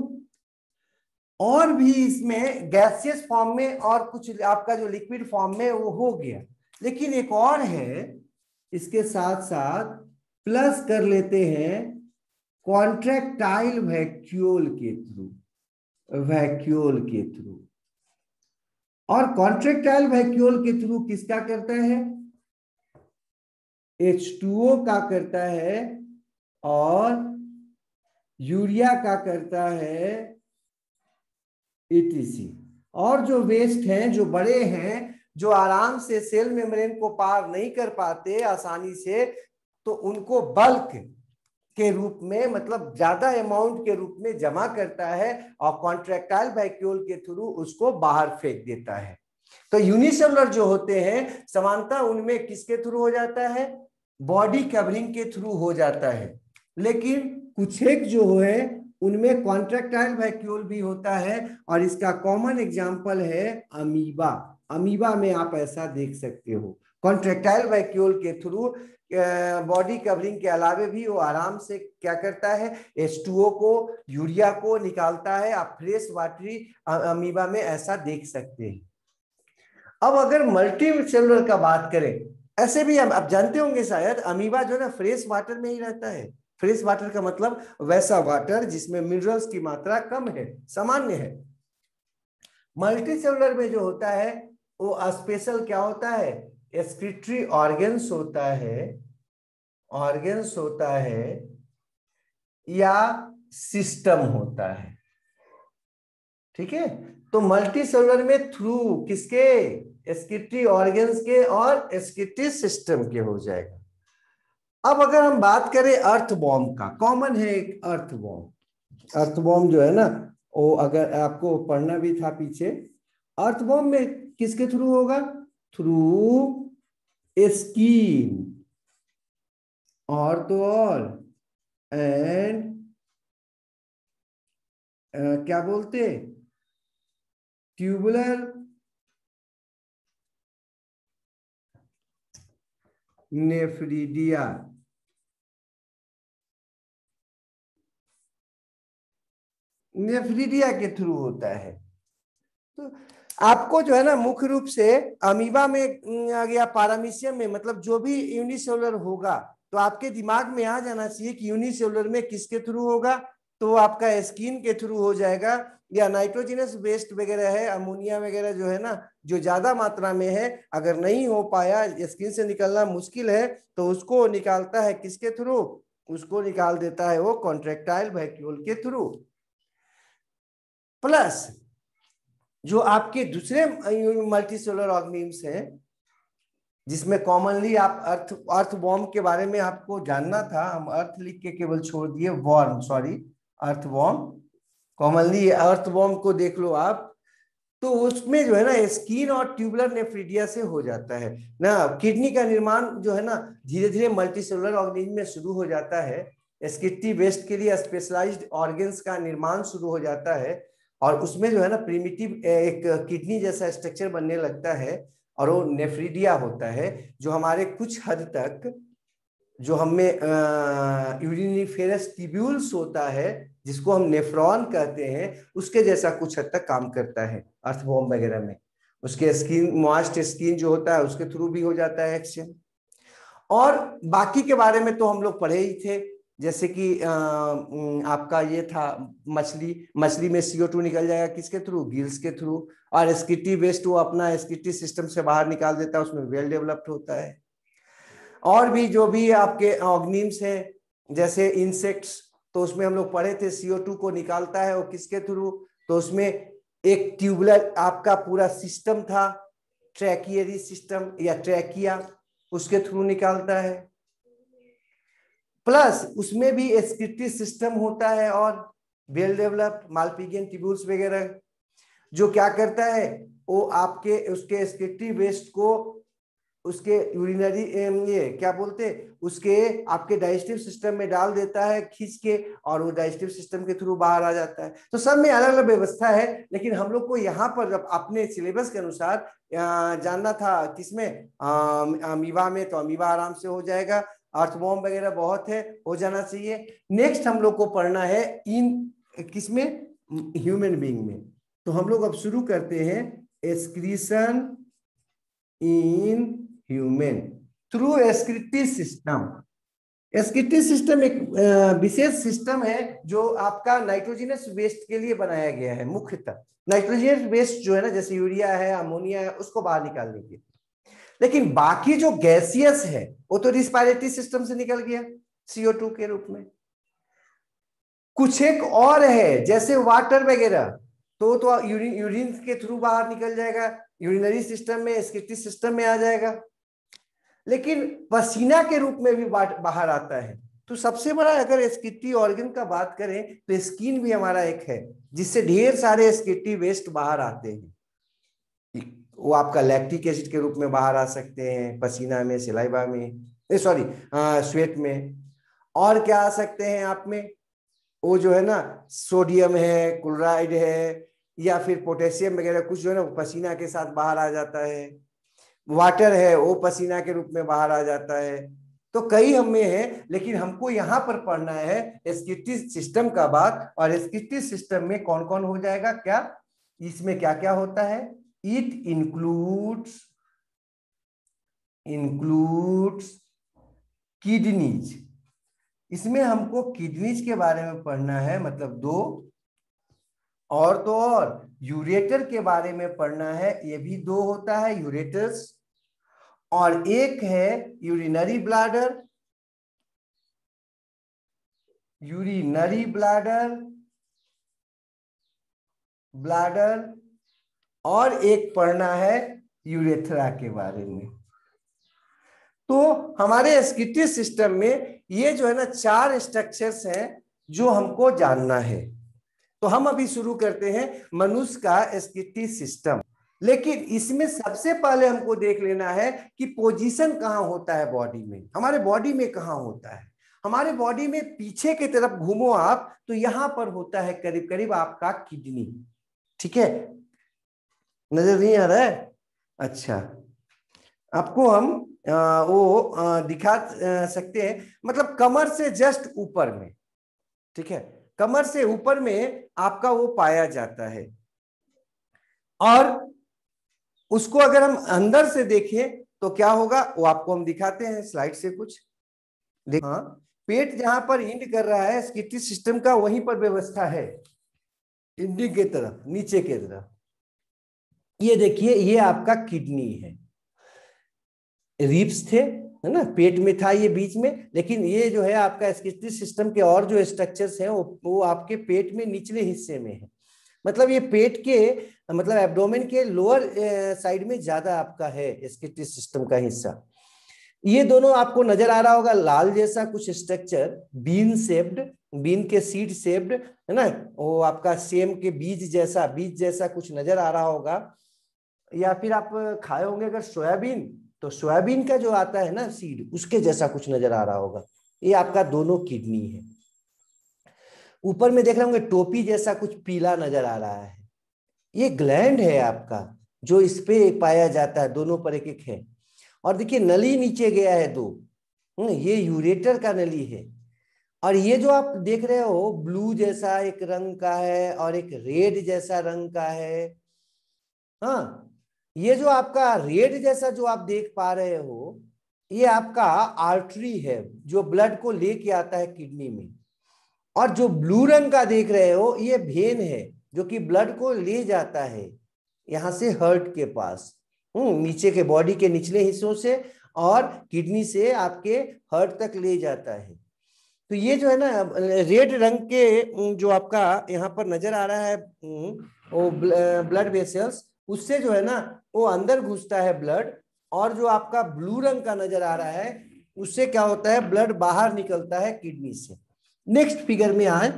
और भी इसमें गैसियस फॉर्म में और कुछ आपका जो लिक्विड फॉर्म में वो हो गया लेकिन एक और है इसके साथ साथ प्लस कर लेते हैं कॉन्ट्रैक्टाइल वैक्यूल के थ्रू वैक्यूल के थ्रू और कॉन्ट्रेक्टाइल वैक्यूल के थ्रू किसका करता है H2O का करता है और यूरिया का करता है ईटीसी और जो वेस्ट हैं जो बड़े हैं जो आराम से सेल मेम्ब्रेन को पार नहीं कर पाते आसानी से तो उनको बल्क के रूप में मतलब ज्यादा अमाउंट के रूप में जमा करता है और कॉन्ट्रेक्टाइल वैक्यूल के थ्रू उसको बाहर फेंक देता है तो यूनिसेलर जो होते हैं समानता उनमें किसके थ्रू हो जाता है बॉडी कवरिंग के थ्रू हो जाता है लेकिन कुछ एक जो है उनमें कॉन्ट्रेक्टाइल वैक्यूल भी होता है और इसका कॉमन एग्जाम्पल है अमीबा अमीबा में आप ऐसा देख सकते हो कॉन्ट्रेक्टाइल वैक्यूल के थ्रू बॉडी कवरिंग के अलावे भी वो आराम से क्या करता है एस को यूरिया को निकालता है आप फ्रेश वाटरी अमीबा में ऐसा देख सकते हैं अब अगर मल्टी सेलर का बात करें ऐसे भी आप जानते होंगे शायद अमीबा जो ना फ्रेश वाटर में ही रहता है फ्रेश वाटर का मतलब वैसा वाटर जिसमें मिनरल्स की मात्रा कम है सामान्य है मल्टी सेलुलर में जो होता है वो स्पेशल क्या होता है एक्सक्रिटरी ऑर्गेन्स होता है ऑर्गेन्स होता है या सिस्टम होता है ठीक है तो मल्टी सेलर में थ्रू किसके एस्किट्री ऑर्गेन्स के और एस्किट्री सिस्टम के हो जाएगा अब अगर हम बात करें अर्थ बॉम्ब का कॉमन है एक अर्थ बॉम्ब अर्थ बॉम्ब जो है ना वो अगर आपको पढ़ना भी था पीछे अर्थ बॉम्ब में किसके थ्रू होगा थ्रू a और तो और एंड क्या बोलते ट्यूबुलर नेफ्रीडिया नेफ्रीडिया के थ्रू होता है तो आपको जो है ना मुख्य रूप से अमीबा में गया पारामिशियम में मतलब जो भी यूनिसेलर होगा तो आपके दिमाग में आ जाना चाहिए कि यूनिसेलर में किसके थ्रू होगा तो आपका स्किन के थ्रू हो जाएगा या नाइट्रोजिनस वेस्ट वगैरह है अमोनिया वगैरह जो है ना जो ज़्यादा मात्रा में है अगर नहीं हो पाया स्किन से निकलना मुश्किल है तो उसको निकालता है किसके थ्रू उसको निकाल देता है वो कॉन्ट्रेक्टाइल वैक्यूल के थ्रू प्लस जो आपके दूसरे मल्टी सोलर ऑर्गनिम्स हैं जिसमें कॉमनली आप अर्थ अर्थ वॉर्म के बारे में आपको जानना था हम अर्थ लिख के केवल छोड़ दिए worm sorry earthworm commonly earthworm को देख लो आप तो उसमें जो है ना स्किन और ट्यूबुलर नेफ्रीडिया से हो जाता है ना किडनी का निर्माण जो है ना धीरे धीरे मल्टी सोलर ऑर्गेनिज्म में शुरू हो जाता है स्किटी वेस्ट के लिए स्पेशलाइज्ड ऑर्गेन्स का निर्माण शुरू हो जाता है और उसमें जो है ना प्रिमिटिव एक किडनी जैसा स्ट्रक्चर बनने लगता है और वो नेफ्रीडिया होता है जो हमारे कुछ हद तक जो हमें यूरिनिफेरस टिब्यूल्स होता है जिसको हम नेफ्रॉन कहते हैं उसके जैसा कुछ हद तक काम करता है अर्थवॉम वगैरह में उसके स्किन मॉस्ट स्किन जो होता है उसके थ्रू भी हो जाता है एक्शन और बाकी के बारे में तो हम लोग पढ़े ही थे जैसे कि आपका ये था मछली मछली में सीओ टू निकल जाएगा किसके थ्रू गिल्स के थ्रू और एसकिटी वेस्ट वो अपना एसकिटी सिस्टम से बाहर निकाल देता है उसमें वेल डेवलप्ड होता है और भी जो भी आपके ऑर्गनिम्स हैं जैसे इंसेक्ट्स तो उसमें हम लोग पढ़े थे सीओ टू को निकालता है वो किसके थ्रू तो उसमें एक ट्यूबलर आपका पूरा सिस्टम था ट्रैकियरी सिस्टम या ट्रैकिया उसके थ्रू निकालता है प्लस उसमें भी एस्क्रिप्टिव सिस्टम होता है और वेल डेवलप मालपीगियन टिब्यूल्स वगैरह जो क्या करता है वो आपके उसके एसक्रिप्टिव वेस्ट को उसके यूरिनरी ये क्या बोलते उसके आपके डाइजेस्टिव सिस्टम में डाल देता है खींच के और वो डाइजेस्टिव सिस्टम के थ्रू बाहर आ जाता है तो सब में अलग अलग व्यवस्था है लेकिन हम लोग को यहाँ पर जब अपने सिलेबस के अनुसार जानना था किसमें अमीबा में तो अमीबा आराम से हो जाएगा अर्थबॉम वगैरह बहुत है हो जाना चाहिए नेक्स्ट हम लोग को पढ़ना है इन किसमें ह्यूमन बींग में तो हम लोग अब शुरू करते हैं excretion in human through excretory system excretory system एक विशेष सिस्टम है जो आपका नाइट्रोजिनस वेस्ट के लिए बनाया गया है मुख्यतः नाइट्रोजिनस वेस्ट जो है ना जैसे यूरिया है अमोनिया है उसको बाहर निकालने के लिए लेकिन बाकी जो गैसियस है वो तो रिस्पायरेटरी सिस्टम से निकल गया सीओ टू के रूप में कुछ एक और है जैसे वाटर वगैरह तो तो यूरिन यूरिन के थ्रू बाहर निकल जाएगा यूरिनरी सिस्टम में स्क्रिटी सिस्टम में आ जाएगा लेकिन पसीना के रूप में भी बाहर आता है तो सबसे बड़ा अगर स्किटी ऑर्गन का बात करें तो स्किन भी हमारा एक है जिससे ढेर सारे स्किटी वेस्ट बाहर आते हैं वो आपका लैक्टिक एसिड के रूप में बाहर आ सकते हैं पसीना में सिलाईबा में सॉरी स्वेट में और क्या आ सकते हैं आप में वो जो है ना सोडियम है क्लोराइड है या फिर पोटेशियम वगैरह कुछ जो है ना पसीना के साथ बाहर आ जाता है वाटर है वो पसीना के रूप में बाहर आ जाता है तो कई हमें है लेकिन हमको यहाँ पर पढ़ना है एस्किटिव सिस्टम का बात और एस्किटिव सिस्टम में कौन कौन हो जाएगा क्या इसमें क्या क्या होता है it includes includes kidneys इसमें हमको किडनीज के बारे में पढ़ना है मतलब दो और तो और यूरेटर के बारे में पढ़ना है ये भी दो होता है यूरेटर्स और एक है urinary bladder urinary bladder bladder और एक पढ़ना है यूरेथ्रा के बारे में तो हमारे स्किटी सिस्टम में ये जो है ना चार स्ट्रक्चर्स हैं जो हमको जानना है तो हम अभी शुरू करते हैं मनुष्य का स्किटी सिस्टम लेकिन इसमें सबसे पहले हमको देख लेना है कि पोजीशन कहाँ होता है बॉडी में हमारे बॉडी में कहाँ होता है हमारे बॉडी में पीछे की तरफ घूमो आप तो यहां पर होता है करीब करीब आपका किडनी ठीक है नजर नहीं आ रहा है अच्छा आपको हम आ, वो आ, दिखा आ, सकते हैं मतलब कमर से जस्ट ऊपर में ठीक है कमर से ऊपर में आपका वो पाया जाता है और उसको अगर हम अंदर से देखें तो क्या होगा वो आपको हम दिखाते हैं स्लाइड से कुछ हाँ पेट जहां पर इंड कर रहा है सिस्टम का वहीं पर व्यवस्था है इंडिंग के तरफ नीचे की तरफ ये देखिए ये आपका किडनी है रिप्स थे है ना पेट में था ये बीच में लेकिन ये जो है आपका स्किटरी सिस्टम के और जो स्ट्रक्चर्स हैं वो वो आपके पेट में निचले हिस्से में है मतलब ये पेट के मतलब एब्डोमेन के लोअर साइड में ज्यादा आपका है स्किटरी सिस्टम का हिस्सा ये दोनों आपको नजर आ रहा होगा लाल जैसा कुछ स्ट्रक्चर बीन सेप्ड बीन के सीड सेप्ड है ना वो आपका सेम के बीज जैसा बीज जैसा कुछ नजर आ रहा होगा या फिर आप खाए होंगे अगर सोयाबीन तो सोयाबीन का जो आता है ना सीड उसके जैसा कुछ नजर आ रहा होगा ये आपका दोनों किडनी है ऊपर में देख रहे होंगे टोपी जैसा कुछ पीला नजर आ रहा है ये ग्लैंड है आपका जो इस पे पाया जाता है दोनों पर एक एक है और देखिए नली नीचे गया है दो हम्म, ये यूरेटर का नली है और ये जो आप देख रहे हो ब्लू जैसा एक रंग का है और एक रेड जैसा रंग का है हाँ ये जो आपका रेड जैसा जो आप देख पा रहे हो ये आपका आर्टरी है जो ब्लड को लेके आता है किडनी में और जो ब्लू रंग का देख रहे हो ये भेन है जो कि ब्लड को ले जाता है यहाँ से हर्ट के पास हम्म नीचे के बॉडी के निचले हिस्सों से और किडनी से आपके हर्ट तक ले जाता है तो ये जो है ना रेड रंग के हम्म, जो आपका यहाँ पर नजर आ रहा है हम्म, वो ब्लड वेसल्स उससे जो है ना वो अंदर घुसता है ब्लड और जो आपका ब्लू रंग का नजर आ रहा है उससे क्या होता है ब्लड बाहर निकलता है किडनी से नेक्स्ट फिगर में आए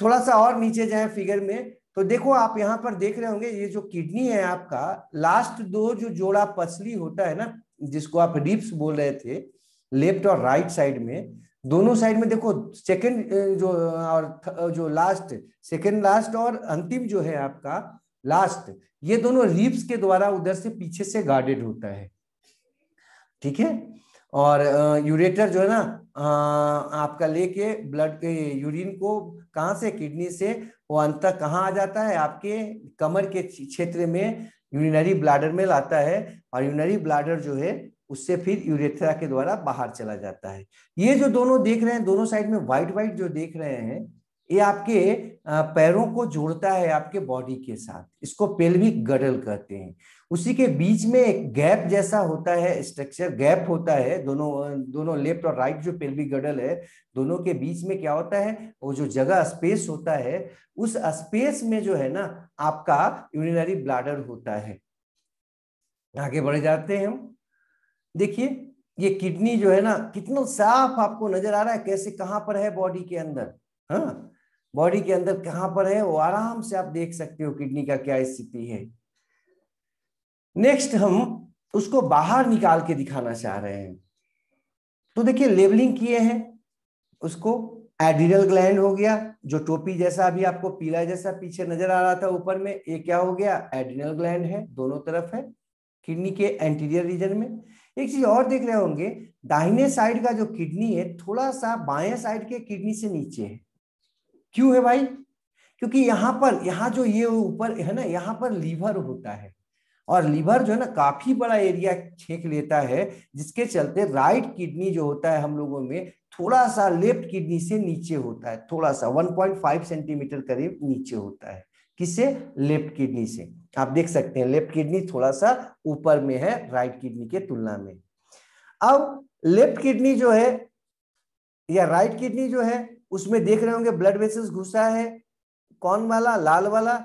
थोड़ा सा और नीचे जाए फिगर में तो देखो आप यहाँ पर देख रहे होंगे ये जो किडनी है आपका लास्ट दो जो जोड़ा पसली होता है ना जिसको आप रिप्स बोल रहे थे लेफ्ट और राइट साइड में दोनों साइड में देखो सेकंड जो और जो लास्ट सेकंड लास्ट और अंतिम जो है आपका लास्ट ये दोनों रीप्स के द्वारा उधर से पीछे से गार्डेड होता है ठीक है और यूरेटर जो है ना आपका लेके ब्लड के यूरिन को कहां से किडनी से वो अंतर कहाँ आ जाता है आपके कमर के क्षेत्र में यूरिनरी ब्लाडर में लाता है और यूरिनरी ब्लाडर जो है उससे फिर यूरेथ्रा के द्वारा बाहर चला जाता है ये जो दोनों देख रहे हैं दोनों साइड में व्हाइट व्हाइट जो देख रहे हैं ये आपके पैरों को जोड़ता है आपके बॉडी के साथ इसको पेल्विक गडल कहते हैं उसी के बीच में एक गैप जैसा होता है स्ट्रक्चर गैप होता है दोनों दोनों लेफ्ट और राइट जो पेल्विक गडल है दोनों के बीच में क्या होता है वो जो जगह स्पेस होता है उस स्पेस में जो है ना आपका यूरिनरी ब्लाडर होता है आगे बढ़ जाते हैं हम देखिए ये किडनी जो है ना कितना साफ आपको नजर आ रहा है कैसे कहां पर है बॉडी के अंदर हाँ बॉडी के अंदर कहां पर है वो आराम से आप देख सकते हो किडनी का क्या स्थिति है नेक्स्ट हम उसको बाहर निकाल के दिखाना चाह रहे हैं तो देखिए लेबलिंग किए हैं उसको एडिनल ग्लैंड हो गया जो टोपी जैसा अभी आपको पीला जैसा पीछे नजर आ रहा था ऊपर में ये क्या हो गया एडिनल ग्लैंड है दोनों तरफ है किडनी के एंटीरियर रीजन में एक चीज और देख रहे होंगे दाहिने साइड का जो किडनी है थोड़ा सा बाएं साइड के किडनी से नीचे है क्यों है भाई क्योंकि यहाँ पर यहाँ जो ये ऊपर है ना यहाँ पर लीवर होता है और लीवर जो है ना काफी बड़ा एरिया छेक लेता है जिसके चलते राइट किडनी जो होता है हम लोगों में थोड़ा सा लेफ्ट किडनी से नीचे होता है थोड़ा सा 1.5 सेंटीमीटर करीब नीचे होता है किससे लेफ्ट किडनी से आप देख सकते हैं लेफ्ट किडनी थोड़ा सा ऊपर में है राइट किडनी के तुलना में अब लेफ्ट किडनी जो है या राइट किडनी जो है उसमें देख रहे होंगे ब्लड वेसल्स घुसा है कौन वाला लाल वाला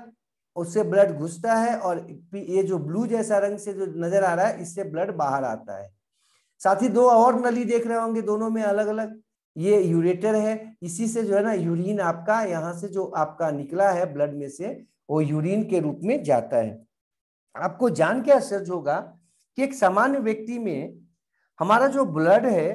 उससे ब्लड घुसता है और ये जो ब्लू जैसा रंग से जो नजर आ रहा है इससे ब्लड बाहर आता है साथ ही दो और नली देख रहे होंगे दोनों में अलग अलग ये यूरेटर है इसी से जो है ना यूरिन आपका यहाँ से जो आपका निकला है ब्लड में से वो यूरिन के रूप में जाता है आपको जान के आश्चर्य होगा कि एक सामान्य व्यक्ति में हमारा जो ब्लड है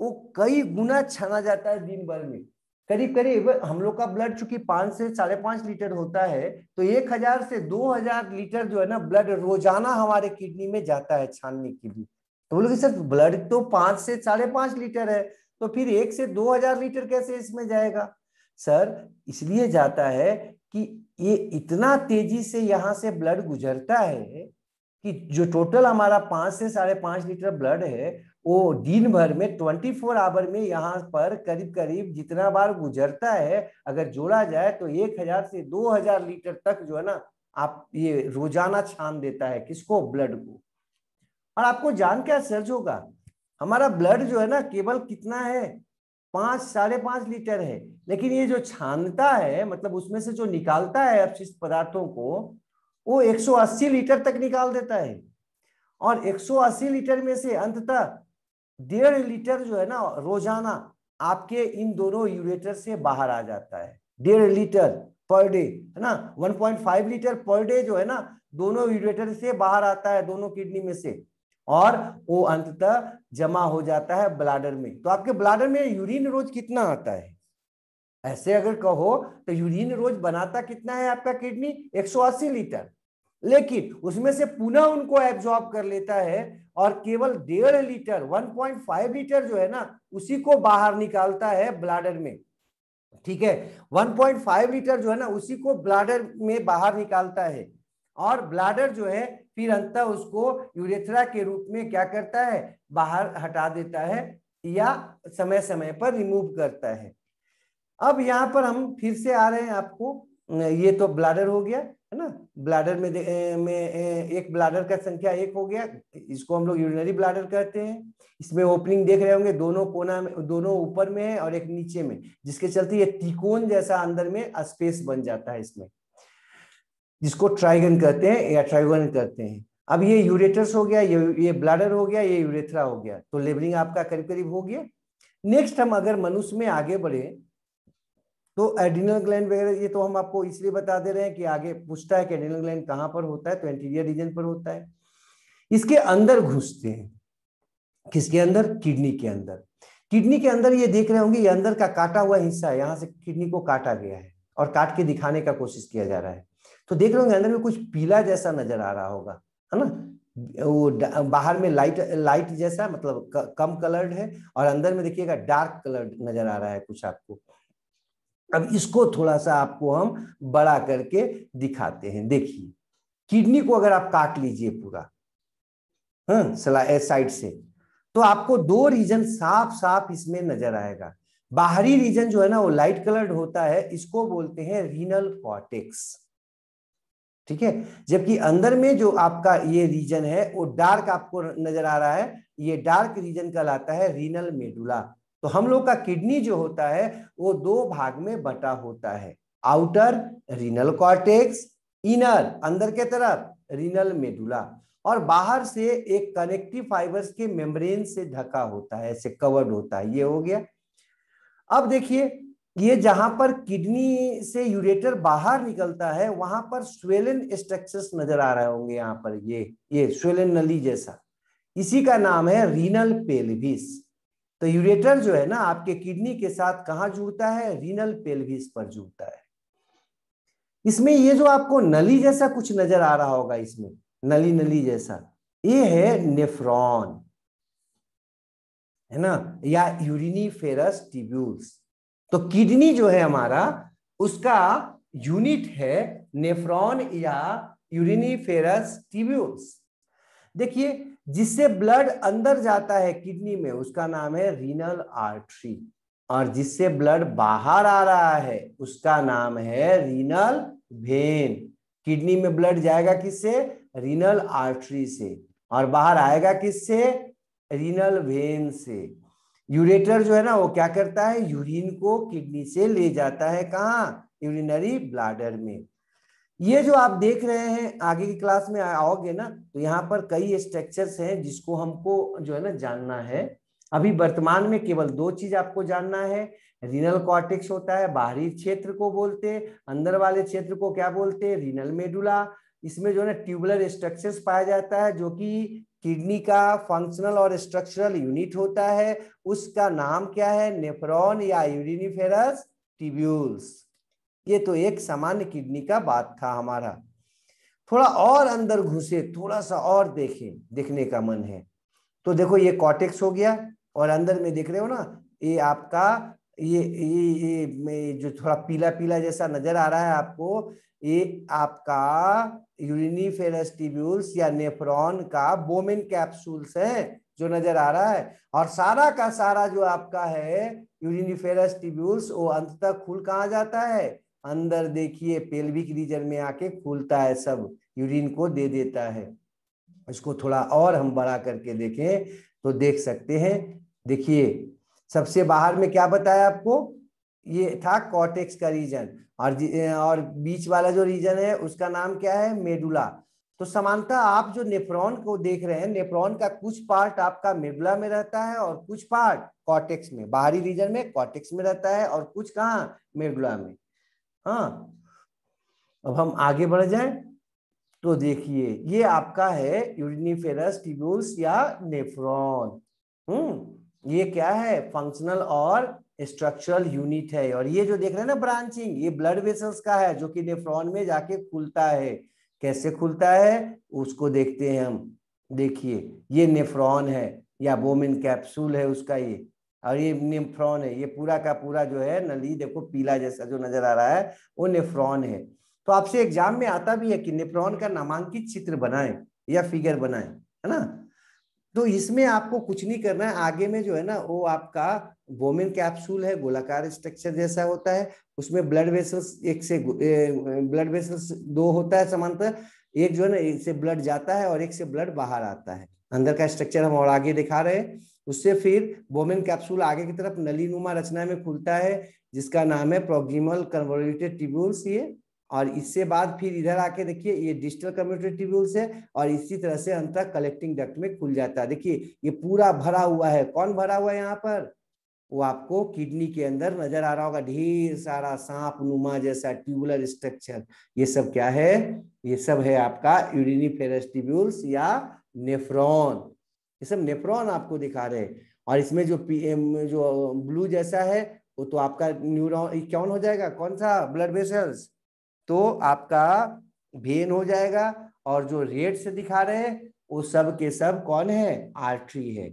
वो कई गुना छाना जाता है दिन भर में करीब करीब हम लोग का ब्लड चूंकि पांच से साढ़े पांच लीटर होता है तो एक हजार से दो हजार लीटर जो है ना ब्लड रोजाना हमारे किडनी में जाता है छानने के लिए तो बोलोगे सर ब्लड तो पांच से साढ़े पांच लीटर है तो फिर एक से दो हजार लीटर कैसे इसमें जाएगा सर इसलिए जाता है कि ये इतना तेजी से यहाँ से ब्लड गुजरता है कि जो टोटल हमारा पांच से साढ़े पांच लीटर ब्लड है वो दिन भर में 24 फोर आवर में यहाँ पर करीब करीब जितना बार गुजरता है अगर जोड़ा जाए तो एक हजार से दो हजार लीटर तक जो है ना आप ये रोजाना छान देता है किसको ब्लड को और आपको जान के सर्ज होगा हमारा ब्लड जो है ना केवल कितना है पांच साढ़े पांच लीटर है लेकिन ये जो छानता है मतलब उसमें से जो निकालता है अपशिष्ट पदार्थों को वो 180 लीटर तक निकाल देता है और 180 लीटर में से अंततः डेढ़ लीटर जो है ना रोजाना आपके इन दोनों यूरेटर से बाहर आ जाता है डेढ़ लीटर पर डे है ना 1.5 लीटर पर डे जो है ना दोनों यूरेटर से बाहर आता है दोनों किडनी में से और वो अंततः जमा हो जाता है ब्लाडर में तो आपके ब्लाडर में यूरिन रोज कितना आता है ऐसे अगर कहो तो यूरिन रोज बनाता कितना है आपका किडनी 180 लीटर लेकिन उसमें से पुनः उनको एब्जॉर्ब कर लेता है और केवल डेढ़ लीटर 1.5 लीटर जो है ना उसी को बाहर निकालता है ब्लाडर में ठीक है 1.5 लीटर जो है ना उसी को ब्लाडर में बाहर निकालता है और ब्लाडर जो है फिर अंत उसको यूरेथ्रा के रूप में क्या करता है बाहर हटा देता है या समय समय पर रिमूव करता है अब यहाँ पर हम फिर से आ रहे हैं आपको ये तो ब्लाडर हो गया है ना ब्लैडर में में एक ब्लैडर का संख्या एक हो गया इसको हम लोग यूरिनरी ब्लैडर कहते हैं इसमें ओपनिंग देख रहे होंगे दोनों कोना में दोनों ऊपर में है और एक नीचे में जिसके चलते ये तिकोन जैसा अंदर में स्पेस बन जाता है इसमें जिसको ट्राइगन कहते हैं या ट्राइगन कहते हैं अब ये यूरेटर्स हो गया ये ये ब्लैडर हो गया ये यूरेथ्रा हो गया तो लेबरिंग आपका करीब करीब हो गया नेक्स्ट हम अगर मनुष्य में आगे बढ़े तो एडिनल ग्लैंड वगैरह ये तो हम आपको इसलिए बता दे रहे हैं कि आगे पूछता है कि एडिनल ग्लैंड कहां पर होता है तो एंटीरियर रीजन पर होता है इसके अंदर घुसते हैं किसके अंदर किडनी के अंदर किडनी के अंदर ये देख रहे होंगे ये अंदर का काटा हुआ हिस्सा है यहां से किडनी को काटा गया है और काट के दिखाने का कोशिश किया जा रहा है तो देख रहे होंगे अंदर में कुछ पीला जैसा नजर आ रहा होगा है ना वो बाहर में लाइट लाइट जैसा मतलब कम कलर्ड है और अंदर में देखिएगा डार्क कलर्ड नजर आ रहा है कुछ आपको अब इसको थोड़ा सा आपको हम बड़ा करके दिखाते हैं देखिए किडनी को अगर आप काट लीजिए पूरा हाँ साइड से तो आपको दो रीजन साफ साफ इसमें नजर आएगा बाहरी रीजन जो है ना वो लाइट कलर्ड होता है इसको बोलते हैं रीनल कॉटेक्स ठीक है जबकि अंदर में जो आपका ये रीजन है वो डार्क आपको नजर आ रहा है ये डार्क रीजन कहलाता है रीनल मेडुला तो हम लोग का किडनी जो होता है वो दो भाग में बटा होता है आउटर रीनल कॉर्टेक्स इनर अंदर के तरफ रीनल मेडुला और बाहर से एक कनेक्टिव फाइबर्स के मेम्ब्रेन से ढका होता है ऐसे कवर्ड होता है ये हो गया अब देखिए ये जहां पर किडनी से यूरेटर बाहर निकलता है वहां पर स्वेलन स्ट्रक्चर्स नजर आ रहे होंगे यहाँ पर ये ये स्वेलन नली जैसा इसी का नाम है रीनल पेलविस तो यूरेटर जो है ना आपके किडनी के साथ कहा जुड़ता है रीनल पेल्विस पर जुड़ता है इसमें ये जो आपको नली जैसा कुछ नजर आ रहा होगा इसमें नली नली जैसा ये है नेफ्रॉन है ना या यूरिनी फेरस टिब्यूल्स तो किडनी जो है हमारा उसका यूनिट है नेफ्रॉन या यूरिनी फेरस टिब्यूल्स देखिए जिससे ब्लड अंदर जाता है किडनी में उसका नाम है रीनल आर्टरी और जिससे ब्लड बाहर आ रहा है उसका नाम है रीनल वेन किडनी में ब्लड जाएगा किससे रीनल आर्टरी से और बाहर आएगा किससे रीनल वेन से यूरेटर जो है ना वो क्या करता है यूरिन को किडनी से ले जाता है कहा यूरिनरी ब्लाडर में ये जो आप देख रहे हैं आगे की क्लास में आओगे ना तो यहाँ पर कई स्ट्रक्चर्स हैं जिसको हमको जो है ना जानना है अभी वर्तमान में केवल दो चीज आपको जानना है रीनल कॉर्टेक्स होता है बाहरी क्षेत्र को बोलते अंदर वाले क्षेत्र को क्या बोलते हैं रीनल मेडुला इसमें जो है ना ट्यूबुलर स्ट्रक्चर्स पाया जाता है जो कि किडनी का फंक्शनल और स्ट्रक्चरल यूनिट होता है उसका नाम क्या है नेफ्रॉन या यूरिनिफेरस ट्यूब्यूल्स ये तो एक सामान्य किडनी का बात था हमारा थोड़ा और अंदर घुसे थोड़ा सा और देखे देखने का मन है तो देखो ये कॉटेक्स हो गया और अंदर में देख रहे हो ना ये आपका ये ये ये जो थोड़ा पीला पीला जैसा नजर आ रहा है आपको ये आपका यूरिनी टिब्यूल्स या नेफ्रॉन का बोमिन कैप्सूल्स है जो नजर आ रहा है और सारा का सारा जो आपका है यूरिनीफेरस टिब्यूल्स वो अंत तक खुल कहाँ जाता है अंदर देखिए पेल्विक रीजन में आके खुलता है सब यूरिन को दे देता है इसको थोड़ा और हम बड़ा करके देखें तो देख सकते हैं देखिए सबसे बाहर में क्या बताया आपको ये था कॉटेक्स का रीजन और और बीच वाला जो रीजन है उसका नाम क्या है मेडुला तो समानता आप जो नेफ्रॉन को देख रहे हैं नेफ्रॉन का कुछ पार्ट आपका मेडुला में रहता है और कुछ पार्ट कॉटेक्स में बाहरी रीजन में कॉटेक्स में रहता है और कुछ कहाँ मेडुला में हाँ अब हम आगे बढ़ जाए तो देखिए ये आपका है यूरिनिफेरस ट्यूब्यूल्स या नेफ्रॉन हम्म ये क्या है फंक्शनल और स्ट्रक्चरल यूनिट है और ये जो देख रहे हैं ना ब्रांचिंग ये ब्लड वेसल्स का है जो कि नेफ्रॉन में जाके खुलता है कैसे खुलता है उसको देखते हैं हम देखिए ये नेफ्रॉन है या बोमिन कैप्सूल है उसका ये और ये नेफ्रॉन है ये पूरा का पूरा जो है नली देखो पीला जैसा जो नजर आ रहा है वो निफ्रॉन है तो आपसे एग्जाम में आता भी है कि नेफ्रॉन का नामांकित चित्र बनाए या फिगर बनाए है ना तो इसमें आपको कुछ नहीं करना है आगे में जो है ना वो आपका वोमेन कैप्सूल है गोलाकार स्ट्रक्चर जैसा होता है उसमें ब्लड वेसल्स एक से ब्लड वेसल्स दो होता है समांतर एक जो है ना एक से ब्लड जाता है और एक से ब्लड बाहर आता है अंदर का स्ट्रक्चर हम और आगे दिखा रहे हैं उससे फिर बोमेन कैप्सूल आगे की तरफ नली नुमा रचना में खुलता है जिसका नाम है प्रोगिमल कन्वर्टेड ट्यूब्यूल्स ये और इससे बाद फिर इधर आके देखिए ये डिजिटल कम्युनिटी ट्यूब्यूल्स है और इसी तरह से अंत तक कलेक्टिंग डक्ट में खुल जाता है देखिए ये पूरा भरा हुआ है कौन भरा हुआ है यहाँ पर वो आपको किडनी के अंदर नजर आ रहा होगा ढेर सारा सांप नुमा जैसा ट्यूबुलर स्ट्रक्चर ये सब क्या है ये सब है आपका यूरिनी फेरस ट्यूब्यूल्स या नेफ्रॉन ये सब नेप्रॉन आपको दिखा रहे हैं और इसमें जो पी जो ब्लू जैसा है वो तो आपका न्यूरो कौन हो जाएगा कौन सा ब्लड वेसल्स तो आपका भेन हो जाएगा और जो रेड से दिखा रहे हैं वो सब के सब कौन है आर्टरी है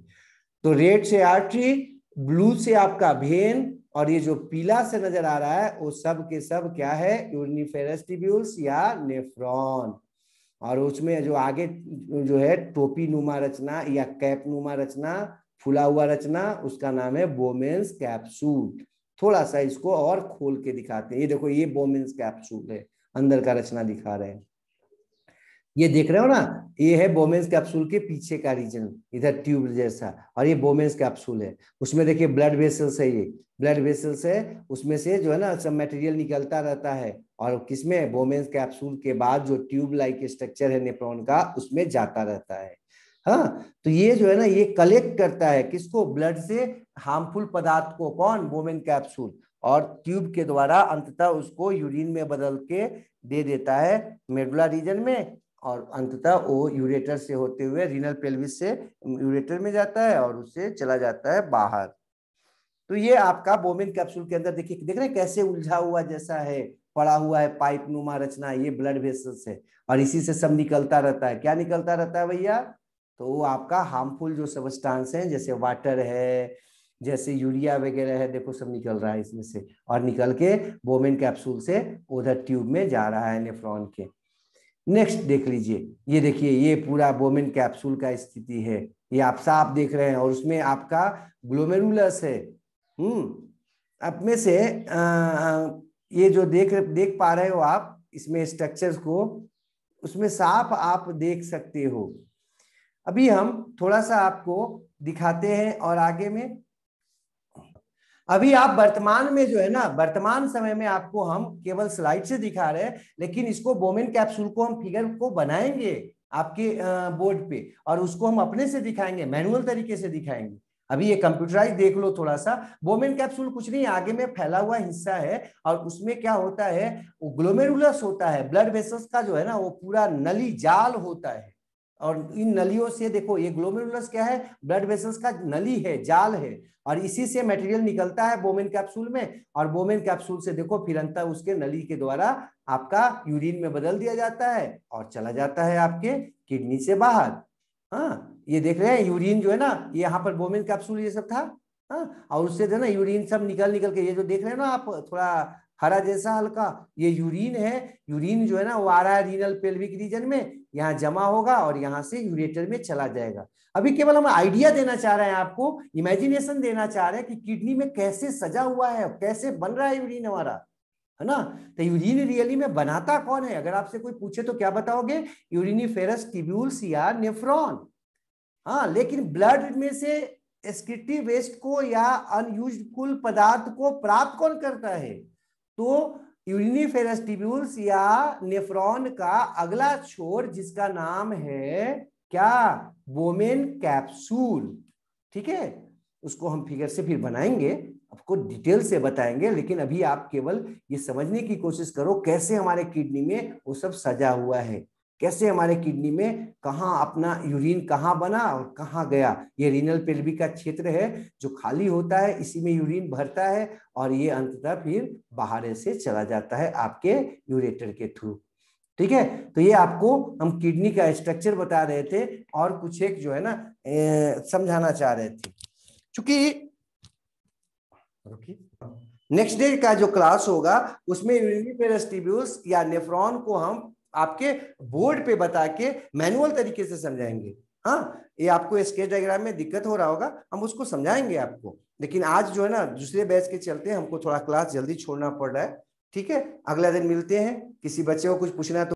तो रेड से आर्टरी ब्लू से आपका भेन और ये जो पीला से नजर आ रहा है वो सब के सब क्या है यूनिफेरस या नेफ्रॉन और उसमें जो आगे जो है टोपी नुमा रचना या कैप नुमा रचना फुला हुआ रचना उसका नाम है बोमेन्स कैप्सूल थोड़ा सा इसको और खोल के दिखाते हैं ये देखो ये बोमेन्स कैप्सूल है अंदर का रचना दिखा रहे हैं ये देख रहे हो ना ये है बोमेन्स कैप्सूल के पीछे का रीजन इधर ट्यूब जैसा और ये बोमेन्स कैप्सूल है उसमें देखिए ब्लड वेसल्स है ये ब्लड वेसल्स है उसमें से जो है ना सब मटेरियल निकलता रहता है और किसमें बोमेंस कैप्सूल के बाद जो ट्यूब लाइक स्ट्रक्चर है नेप्रॉन का उसमें जाता रहता है हाँ तो ये जो है ना ये कलेक्ट करता है किसको ब्लड से हार्मफुल पदार्थ को कौन बोमेन कैप्सूल और ट्यूब के द्वारा अंततः उसको यूरिन में बदल के दे देता है मेडुला रीजन में और अंततः वो यूरेटर से होते हुए रीनल पेल्विस से यूरेटर में जाता है और उससे चला जाता है बाहर तो ये आपका बोमेन कैप्सूल के अंदर देखिए देख रहे हैं कैसे उलझा हुआ जैसा है पड़ा हुआ है पाइप नुमा रचना ये ब्लड वेसल्स है और इसी से सब निकलता रहता है क्या निकलता रहता है भैया तो वो आपका हार्मफुल जो सबस्टांस है जैसे वाटर है जैसे यूरिया वगैरह है देखो सब निकल रहा है इसमें से और निकल के बोमेन कैप्सूल से उधर ट्यूब में जा रहा है नेफ्रॉन के नेक्स्ट देख लीजिए ये देखिए ये पूरा बोमेन कैप्सूल का स्थिति है ये आप साफ देख रहे हैं और उसमें आपका ग्लोमेरुलस है हम्म अपने में से आ, ये जो देख देख पा रहे हो आप इसमें स्ट्रक्चर्स को उसमें साफ आप देख सकते हो अभी हम थोड़ा सा आपको दिखाते हैं और आगे में अभी आप वर्तमान में जो है ना वर्तमान समय में आपको हम केवल स्लाइड से दिखा रहे हैं लेकिन इसको बोमेन कैप्सूल को हम फिगर को बनाएंगे आपके बोर्ड पे और उसको हम अपने से दिखाएंगे मैनुअल तरीके से दिखाएंगे अभी ये कंप्यूटराइज देख लो थोड़ा सा बोमेन कैप्सूल कुछ नहीं आगे में फैला हुआ हिस्सा है और उसमें क्या होता है वो ग्लोमेरुलस होता है ब्लड वेसल्स का जो है ना वो पूरा नली जाल होता है और इन नलियों से देखो ये ग्लोमेरुलस क्या है ब्लड वेसल्स का नली है जाल है और इसी से मटेरियल निकलता है बोमेन कैप्सूल में और बोमेन कैप्सूल से देखो फिर अंतर उसके नली के द्वारा आपका यूरिन में बदल दिया जाता है और चला जाता है आपके किडनी से बाहर हाँ ये देख रहे हैं यूरिन जो है ना ये यहाँ पर बोमिन कैप्सूल ये सब था हाँ और उससे जो ना यूरिन सब निकल निकल के ये जो देख रहे हैं ना आप थोड़ा हरा जैसा हल्का ये यूरिन है यूरिन जो है ना वो आ रहा है रीनल पेल्विक रीजन में यहाँ जमा होगा और यहाँ से यूरेटर में चला जाएगा अभी केवल हम आइडिया देना चाह रहे हैं आपको इमेजिनेशन देना चाह रहे हैं कि किडनी में कैसे सजा हुआ है कैसे बन रहा है यूरिन हमारा है ना तो यूरिन रियली में बनाता कौन है अगर आपसे कोई पूछे तो क्या बताओगे यूरिनी फेरस टिब्यूल्स या नेफ्रॉन हाँ लेकिन ब्लड में से एस्क्रिटिव वेस्ट को या अनयूज कुल पदार्थ को प्राप्त कौन करता है तो यूरिनी फेरस टिब्यूल्स या नेफ्रॉन का अगला छोर जिसका नाम है क्या बोमेन कैप्सूल ठीक है उसको हम फिगर से फिर बनाएंगे आपको डिटेल से बताएंगे लेकिन अभी आप केवल ये समझने की कोशिश करो कैसे हमारे किडनी में वो सब सजा हुआ है कैसे हमारे किडनी में कहाँ अपना यूरिन कहाँ बना और कहाँ गया ये रीनल पेल्वी का क्षेत्र है जो खाली होता है इसी में यूरिन भरता है और ये अंततः फिर बाहर से चला जाता है आपके यूरेटर के थ्रू ठीक है तो ये आपको हम किडनी का स्ट्रक्चर बता रहे थे और कुछ एक जो है ना समझाना चाह रहे थे चूंकि नेक्स्ट डे का जो क्लास होगा उसमें यूनिपेरेस्टिब्यूल्स या नेफ्रॉन को हम आपके बोर्ड पे बता के मैनुअल तरीके से समझाएंगे हाँ ये आपको स्केच डायग्राम में दिक्कत हो रहा होगा हम उसको समझाएंगे आपको लेकिन आज जो है ना दूसरे बैच के चलते हमको थोड़ा क्लास जल्दी छोड़ना पड़ रहा है ठीक है अगला दिन मिलते हैं किसी बच्चे को कुछ पूछना है तो